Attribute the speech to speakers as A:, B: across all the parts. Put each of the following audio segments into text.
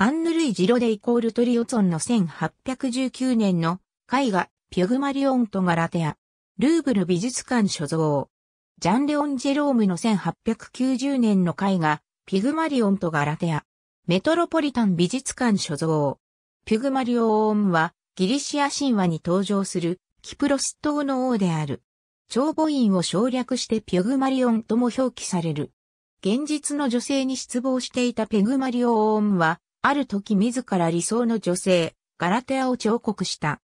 A: アンヌ・ルイ・ジロデイコール・トリオツォンの1819年の絵画ピュグマリオンとガラテア。ルーブル美術館所蔵。ジャン・レオン・ジェロームの1890年の絵画ピグマリオンとガラテア。メトロポリタン美術館所蔵。ピュグマリオンはギリシア神話に登場するキプロス島の王である。長母院を省略してピュグマリオンとも表記される。現実の女性に失望していたペグマリオーンは、ある時自ら理想の女性、ガラテアを彫刻した。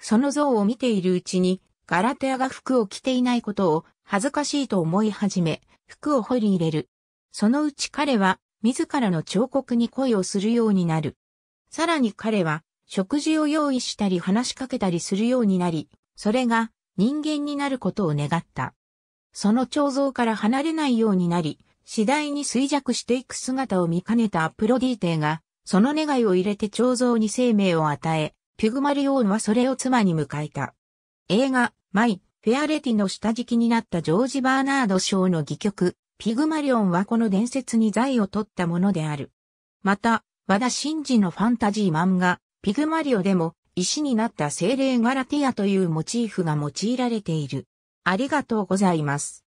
A: その像を見ているうちに、ガラテアが服を着ていないことを恥ずかしいと思い始め、服を掘り入れる。そのうち彼は、自らの彫刻に恋をするようになる。さらに彼は、食事を用意したり話しかけたりするようになり、それが人間になることを願った。その彫像から離れないようになり、次第に衰弱していく姿を見かねたアプロディーテが、その願いを入れて彫像に生命を与え、ピュグマリオンはそれを妻に迎えた。映画、マイ、フェアレティの下敷きになったジョージ・バーナード賞の戯曲、ピグマリオンはこの伝説に財を取ったものである。また、和田真二のファンタジー漫画、ピグマリオでも、石になった精霊ガラティアというモチーフが用いられている。ありがとうございます。